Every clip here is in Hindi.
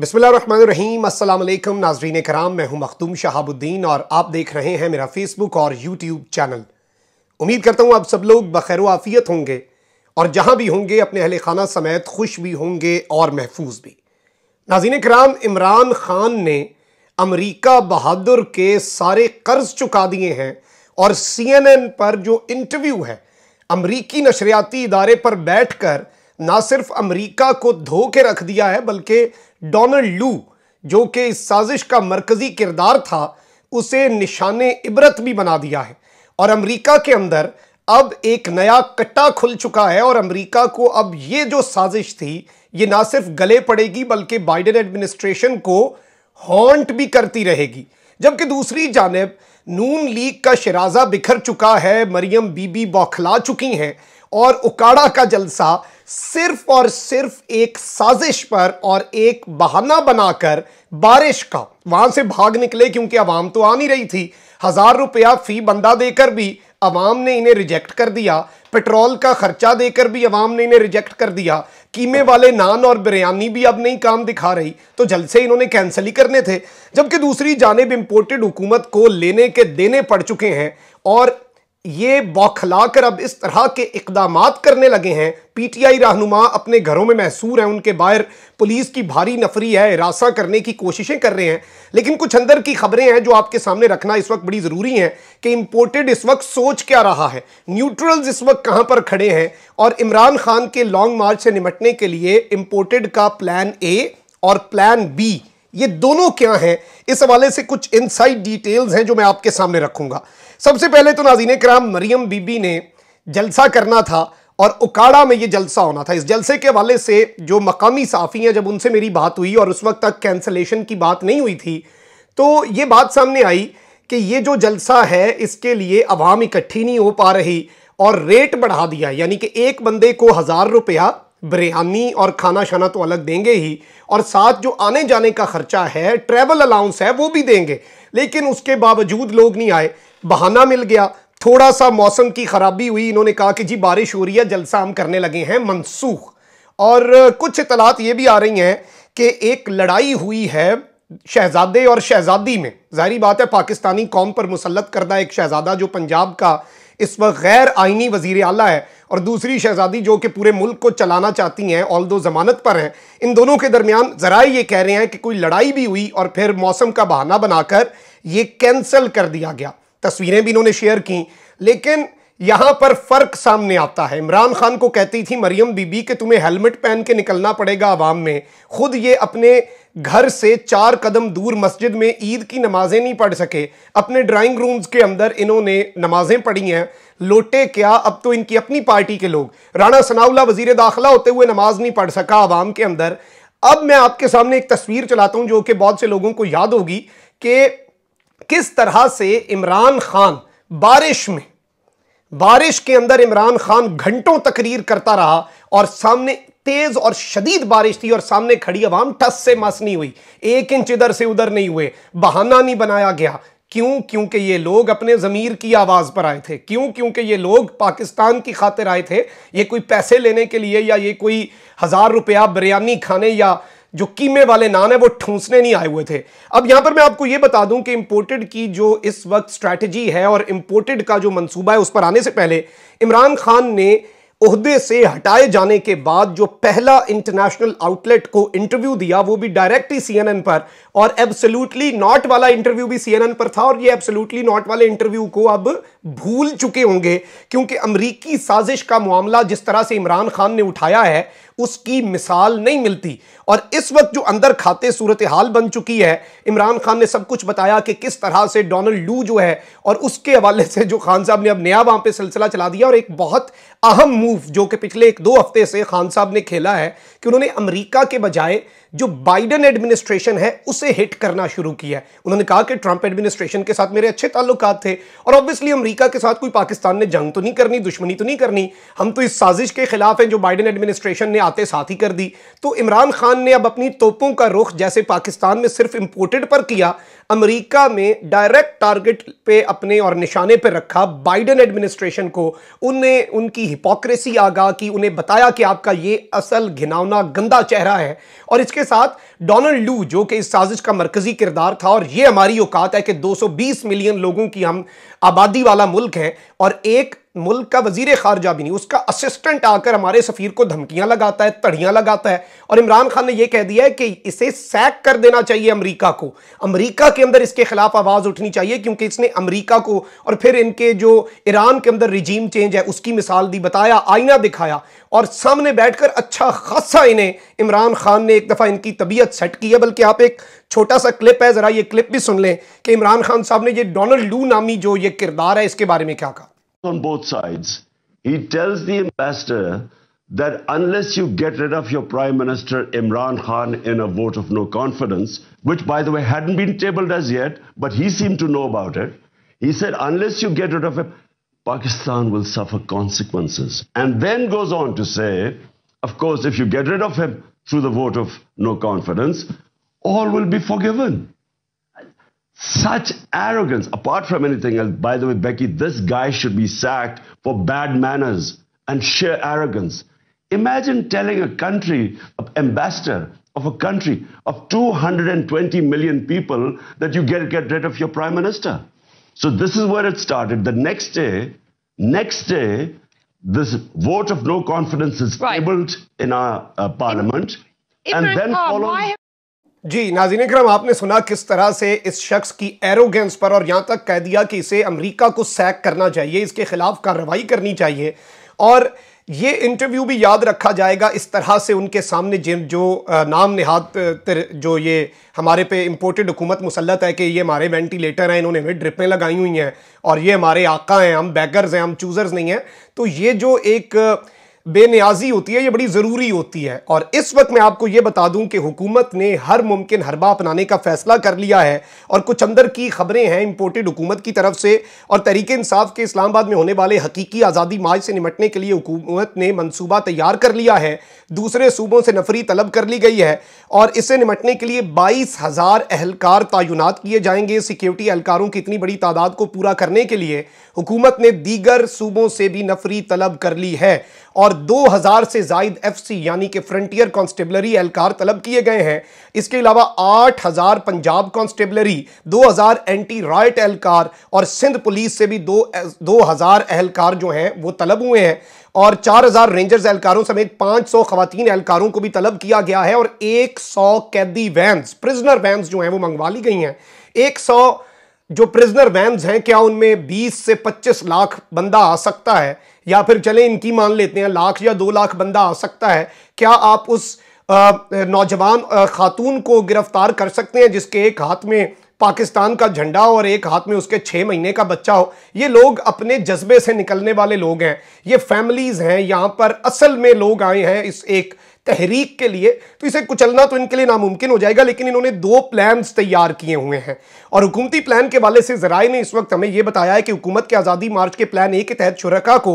बसमीम अल्लाम नाजरीन कराम मैं हूं मखदूम शहाबुद्दीन और आप देख रहे हैं मेरा फेसबुक और यूट्यूब चैनल उम्मीद करता हूं आप सब लोग बखैर आफियत होंगे और जहां भी होंगे अपने अहल खाना समेत खुश भी होंगे और महफूज भी नाजीन कराम इमरान खान ने अमरीका बहादुर के सारे कर्ज चुका दिए हैं और सी एन एन पर जो इंटरव्यू है अमरीकी नशरियाती इदारे पर बैठ कर ना सिर्फ अमेरिका को धो के रख दिया है बल्कि डोनाल्ड लू जो कि इस साजिश का मरकज़ी किरदार था उसे निशान इबरत भी बना दिया है और अमेरिका के अंदर अब एक नया कट्टा खुल चुका है और अमेरिका को अब ये जो साजिश थी ये ना सिर्फ गले पड़ेगी बल्कि बाइडेन एडमिनिस्ट्रेशन को हॉन्ट भी करती रहेगी जबकि दूसरी जानब नून लीग का शराजा बिखर चुका है मरियम बीबी बौखला चुकी हैं और उकाड़ा का जलसा सिर्फ और सिर्फ एक साजिश पर और एक बहाना बनाकर बारिश का वहां से भाग निकले क्योंकि आवाम तो आ नहीं रही थी हजार रुपया फी बंदा देकर भी अवाम ने इन्हें रिजेक्ट कर दिया पेट्रोल का खर्चा देकर भी अवाम ने इन्हें रिजेक्ट कर दिया कीमे वाले नान और बिरयानी भी अब नहीं काम दिखा रही तो जलसे इन्होंने कैंसिल ही करने थे जबकि दूसरी जानब इम्पोर्टेड हुकूमत को लेने के देने पड़ चुके हैं और ये बौखलाकर अब इस तरह के इकदाम करने लगे हैं पीटीआई रहनुमा अपने घरों में महसूर हैं उनके बाहर पुलिस की भारी नफरी है हिरासा करने की कोशिशें कर रहे हैं लेकिन कुछ अंदर की खबरें हैं जो आपके सामने रखना इस वक्त बड़ी ज़रूरी हैं कि इम्पोर्टेड इस वक्त सोच क्या रहा है न्यूट्रल्स इस वक्त कहाँ पर खड़े हैं और इमरान खान के लॉन्ग मार्च से निपटने के लिए इम्पोर्टेड का प्लान ए और प्लान बी ये दोनों क्या हैं इस हवाले से कुछ इनसाइड डिटेल्स हैं जो मैं आपके सामने रखूंगा सबसे पहले तो नाजीन कराम मरियम बीबी ने जलसा करना था और उकाड़ा में ये जलसा होना था इस जलसे के हवाले से जो मकामी साफ़ी हैं जब उनसे मेरी बात हुई और उस वक्त तक कैंसलेशन की बात नहीं हुई थी तो ये बात सामने आई कि ये जो जलसा है इसके लिए अवाम इकट्ठी नहीं हो पा रही और रेट बढ़ा दिया यानी कि एक बंदे को हज़ार रुपया बिरयानी और खाना शाना तो अलग देंगे ही और साथ जो आने जाने का खर्चा है ट्रैवल अलाउंस है वो भी देंगे लेकिन उसके बावजूद लोग नहीं आए बहाना मिल गया थोड़ा सा मौसम की ख़राबी हुई इन्होंने कहा कि जी बारिश हो रही है जलसा हम करने लगे हैं मनसूख और कुछ इतलात ये भी आ रही हैं कि एक लड़ाई हुई है शहजादे और शहजादी में जहरी बात है पाकिस्तानी कौम पर मुसलत करदा एक शहजादा जो पंजाब का इस वक्त गैर आइनी वजीर अला है और दूसरी शहजादी जो कि पूरे मुल्क को चलाना चाहती हैं ऑल दो जमानत पर हैं इन दोनों के दरमियान ज़रा ये कह रहे हैं कि कोई लड़ाई भी हुई और फिर मौसम का बहाना बनाकर ये कैंसल कर दिया गया तस्वीरें भी इन्होंने शेयर की लेकिन यहां पर फर्क सामने आता है इमरान खान को कहती थी मरियम बीबी कि तुम्हें हेलमेट पहन के निकलना पड़ेगा आवाम में खुद ये अपने घर से चार कदम दूर मस्जिद में ईद की नमाजें नहीं पढ़ सके अपने ड्राइंग रूम्स के अंदर इन्होंने नमाजें पढ़ी हैं लोटे क्या अब तो इनकी अपनी पार्टी के लोग राणा सनाउल्ला वजीर दाखिला होते हुए नमाज नहीं पढ़ सका आवाम के अंदर अब मैं आपके सामने एक तस्वीर चलाता हूं जो कि बहुत से लोगों को याद होगी कि किस तरह से इमरान खान बारिश में बारिश के अंदर इमरान खान घंटों तकरीर करता रहा और सामने तेज और शदीद बारिश थी और सामने खड़ी आवाम टस से मस नहीं हुई एक इंच इधर से उधर नहीं हुए बहाना नहीं बनाया गया क्यों क्योंकि ये लोग अपने ज़मीर की आवाज़ पर आए थे क्यों क्योंकि ये लोग पाकिस्तान की खातिर आए थे ये कोई पैसे लेने के लिए या ये कोई हज़ार रुपया बिरयानी खाने या जो कीमे वाले नान है वो ठूंसने नहीं आए हुए थे अब यहां पर मैं आपको ये बता दूं कि इंपोर्टेड की जो इस वक्त स्ट्रैटेजी है और इंपोर्टेड का जो मंसूबा है उस पर आने से पहले इमरान खान ने उहदे से हटाए जाने के बाद जो पहला इंटरनेशनल आउटलेट को इंटरव्यू दिया वो भी डायरेक्ट ही सीएनएन पर और एब्सोल्युटली नॉट वाला इंटरव्यू भी सीएनएन पर था और ये एब्सोल्युटली नॉट वाले इंटरव्यू को अब भूल चुके होंगे क्योंकि अमरीकी साजिश का मामला जिस तरह से इमरान खान ने उठाया है उसकी मिसाल नहीं मिलती और इस वक्त जो अंदर खाते सूरत हाल बन चुकी है इमरान खान ने सब कुछ बताया कि किस तरह से डोनाल्ड लू जो है और उसके हवाले से जो खान साहब ने अब नया वहां पे सिलसिला चला दिया और एक बहुत अहम मूव जो कि पिछले एक दो हफ्ते से खान साहब ने खेला है कि उन्होंने अमरीका के बजाय जो बाइडन एडमिनिस्ट्रेशन है उसे हिट करना शुरू किया उन्होंने कहा कि ट्रंप एडमिनिस्ट्रेशन के साथ मेरे अच्छे ताल्लुक थे और ऑब्वियसली अमेरिका के साथ कोई पाकिस्तान ने जंग तो नहीं करनी दुश्मनी तो नहीं करनी हम तो इस साजिश के खिलाफ हैं जो बाइडन एडमिनिस्ट्रेशन ने आते साथ ही कर दी तो इमरान खान ने अब अपनी तोपों का रुख जैसे पाकिस्तान में सिर्फ इंपोर्टेड पर किया अमेरिका में डायरेक्ट टारगेट पे अपने और निशाने पे रखा बाइडन एडमिनिस्ट्रेशन को उन्हें उनकी हिपोक्रेसी आगा कि उन्हें बताया कि आपका ये असल घिनौना गंदा चेहरा है और इसके साथ डोनाल्ड लू जो कि इस साजिश का मरकजी किरदार था और ये हमारी औकात है कि 220 मिलियन लोगों की हम आबादी वाला मुल्क है और एक मुल्क का वजीर खारजा भी नहीं उसका असिस्टेंट आकर हमारे सफ़ीर को धमकियां लगाता है तड़ियां लगाता है और इमरान खान ने यह कह दिया है कि इसे सैक कर देना चाहिए अमरीका को अमरीका के अंदर इसके खिलाफ आवाज़ उठनी चाहिए क्योंकि इसने अमरीका को और फिर इनके जो ईरान के अंदर रिजीम चेंज है उसकी मिसाल दी बताया आईना दिखाया और सामने बैठकर अच्छा खासा इन्हें इमरान खान ने एक दफ़ा इनकी तबीयत सेट की है बल्कि आप एक छोटा सा क्लिप है ज़रा ये क्लिप भी सुन लें कि इमरान खान साहब ने ये डोनाल्ड लू नामी जो ये किरदार है इसके बारे में क्या कहा on both sides. He tells the ambassador that unless you get rid of your Prime Minister Imran Khan in a vote of no confidence, which by the way hadn't been tabled as yet, but he seemed to know about it, he said, unless you get rid of him, Pakistan will suffer consequences. And then goes on to say, of course, if you get rid of him through the vote of no confidence, all will be forgiven. Such arrogance, apart from anything else. By the way, Becky, this guy should be sacked for bad manners and sheer arrogance. Imagine telling a country, an ambassador of a country of 220 million people that you get, get rid of your prime minister. So this is where it started. The next day, next day, this vote of no confidence is right. tabled in our uh, parliament. and then follow. follows. जी नाजीन करम आपने सुना किस तरह से इस शख्स की एरोगेंस पर और यहाँ तक कह दिया कि इसे अमेरिका को सैक करना चाहिए इसके खिलाफ कार्रवाई करनी चाहिए और ये इंटरव्यू भी याद रखा जाएगा इस तरह से उनके सामने जिन जो नाम नहाद जो ये हमारे पे इम्पोर्टेड हुकूमत मुसलत है कि ये हमारे वेंटिलेटर हैं इन्होंने हमें ड्रिपें लगाई हुई हैं और ये हमारे आका हैं हम बैगर्स हैं हम चूज़र्स नहीं हैं तो ये जो एक बेनियाजी होती है ये बड़ी ज़रूरी होती है और इस वक्त मैं आपको ये बता दूं कि हुकूमत ने हर मुमकिन हरबा अपनाने का फैसला कर लिया है और कुछ अंदर की खबरें हैं इम्पोर्टेड हुकूमत की तरफ से और तरीके इंसाफ के इस्लामाबाद में होने वाले हकीकी आज़ादी मार्च से निपटने के लिए हुकूमत ने मनसूबा तैयार कर लिया है दूसरे सूबों से नफरी तलब कर ली गई है और इससे निमटने के लिए बाईस हज़ार अहलकार तयनत किए जाएंगे सिक्योरिटी एहलकारों की इतनी बड़ी तादाद को पूरा करने के लिए हुकूमत ने दीगर सूबों से भी नफरी तलब कर ली है और 2000 से जायद एफसी यानी कि फ्रंटियर कांस्टेबलरी एहलकार तलब किए गए हैं इसके अलावा 8000 पंजाब कांस्टेबलरी 2000 एंटी राइट एहलकार और सिंध पुलिस से भी दो दो हज़ार एहलकार जो हैं वो तलब हुए हैं और 4000 रेंजर्स एहलकारों समेत 500 सौ खातन एहलकारों को भी तलब किया गया है और 100 कैदी वैन्स प्रिजनर वैन्स जो हैं वो मंगवा ली गई हैं 100 जो प्रिजनर वैम्स हैं क्या उनमें 20 से 25 लाख बंदा आ सकता है या फिर चले इनकी मान लेते हैं लाख या दो लाख बंदा आ सकता है क्या आप उस नौजवान खातून को गिरफ्तार कर सकते हैं जिसके एक हाथ में पाकिस्तान का झंडा और एक हाथ में उसके छः महीने का बच्चा हो ये लोग अपने जज्बे से निकलने वाले लोग हैं ये फैमिलीज़ हैं यहाँ पर असल में लोग आए हैं इस एक तहरीक के लिए तो इसे कुचलना तो इनके लिए नामुमकिन हो जाएगा लेकिन इन्होंने दो प्लान तैयार किए हुए हैं और हुकूमती प्लान के वाले से जराए ने इस वक्त हमें यह बताया है कि हुकूमत के आज़ादी मार्च के प्लान ए के तहत शुरका को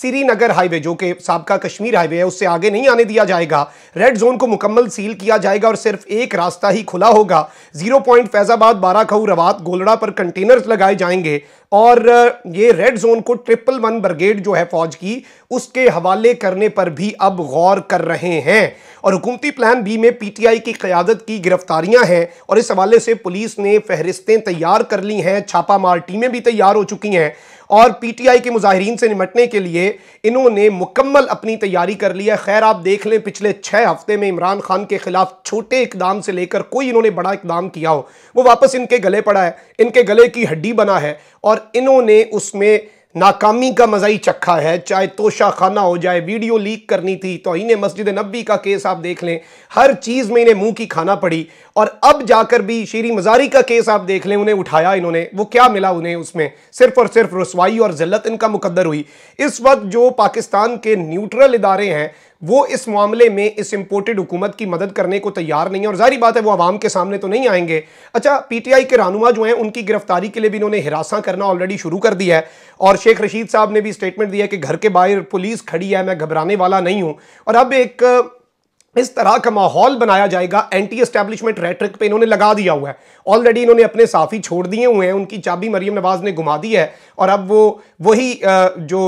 श्रीनगर हाईवे जो कि सबका कश्मीर हाईवे है उससे आगे नहीं आने दिया जाएगा रेड जोन को मुकम्मल सील किया जाएगा और सिर्फ एक रास्ता ही खुला होगा जीरो पॉइंट फैजाबाद बाराखऊ रवात गोलड़ा पर कंटेनर्स लगाए जाएंगे और ये रेड जोन को ट्रिपल वन ब्रिगेड जो है फौज की उसके हवाले करने पर भी अब गौर कर रहे हैं और हुकूमती प्लान बी में पीटीआई की क़्यादत की गिरफ्तारियां हैं और इस हवाले से पुलिस ने फहरिस्तें तैयार कर ली हैं छापामार टीमें भी तैयार हो चुकी हैं और पीटीआई के मुजाहरीन से निपटने के लिए इन्होंने मुकम्मल अपनी तैयारी कर ली है खैर आप देख लें पिछले छः हफ्ते में इमरान खान के खिलाफ छोटे इकदाम से लेकर कोई इन्होंने बड़ा इकदाम किया हो वो वापस इनके गले पड़ा है इनके गले की हड्डी बना है और इन्होंने उसमें नाकामी का ही चखा है चाहे तोशा खाना हो जाए वीडियो लीक करनी थी तो इन्हें मस्जिद नबी का केस आप देख लें हर चीज़ में इन्हें मुंह की खाना पड़ी और अब जाकर भी शेरी मजारी का केस आप देख लें उन्हें उठाया इन्होंने वो क्या मिला उन्हें उसमें सिर्फ और सिर्फ रसवाई और जिल्लत इनका मुकदर हुई इस वक्त जो पाकिस्तान के न्यूट्रल इदारे हैं वो इस मामले में इस इंपोर्टेड हुकूमत की मदद करने को तैयार नहीं है और जारी बात है वो आवाम के सामने तो नहीं आएंगे अच्छा पीटीआई के रहनुमा जो हैं उनकी गिरफ्तारी के लिए भी इन्होंने हिरासा करना ऑलरेडी शुरू कर दिया है और शेख रशीद साहब ने भी स्टेटमेंट दिया कि घर के बाहर पुलिस खड़ी है मैं घबराने वाला नहीं हूं और अब एक इस तरह का माहौल बनाया जाएगा एंटी एस्टेब्लिशमेंट रेटरिक पे इन्होंने लगा दिया हुआ है ऑलरेडी इन्होंने अपने साफी छोड़ दिए हुए हैं उनकी चाबी मरियम नवाज ने घुमा दी है और अब वो वही जो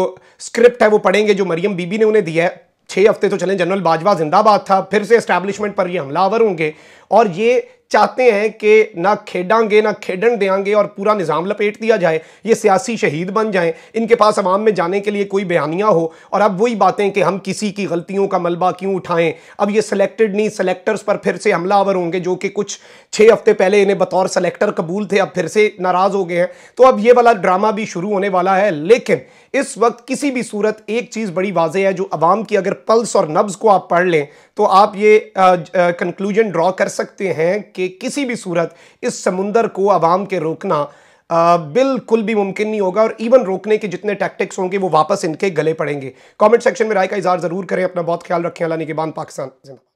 स्क्रिप्ट है वो पढ़ेंगे जो मरियम बीबी ने उन्हें दिया है छह हफ्ते तो चले जनरल बाजवा जिंदाबाद था फिर से इस्टेब्लिशमेंट पर ये हमलावर होंगे और ये चाहते हैं कि ना खेडांगे ना खेडन देंगे और पूरा निज़ाम लपेट दिया जाए ये सियासी शहीद बन जाएं इनके पास आवाम में जाने के लिए कोई बयानियाँ हो और अब वही बातें कि हम किसी की गलतियों का मलबा क्यों उठाएं अब ये सिलेक्टेड नहीं सेलेक्टर्स पर फिर से हमलावर होंगे जो कि कुछ छः हफ्ते पहले इन्हें बतौर सेलेक्टर कबूल थे अब फिर से नाराज़ हो गए हैं तो अब ये वाला ड्रामा भी शुरू होने वाला है लेकिन इस वक्त किसी भी सूरत एक चीज़ बड़ी वाजह है जो आवाम की अगर पल्स और नब्ज़ को आप पढ़ लें तो आप ये कंक्लूजन ड्रॉ कर सकते हैं कि के किसी भी सूरत इस समुंदर को आवाम के रोकना आ, बिल्कुल भी मुमकिन नहीं होगा और इवन रोकने के जितने टैक्टिक्स होंगे वो वापस इनके गले पड़ेंगे कमेंट सेक्शन में राय का इजहार ज़रूर करें अपना बहुत ख्याल रखें अल्लाह के बाद पाकिस्तान जिंदा